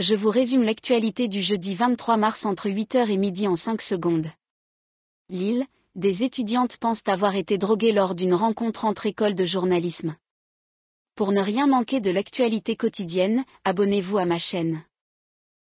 je vous résume l'actualité du jeudi 23 mars entre 8h et midi en 5 secondes. Lille, des étudiantes pensent avoir été droguées lors d'une rencontre entre écoles de journalisme. Pour ne rien manquer de l'actualité quotidienne, abonnez-vous à ma chaîne.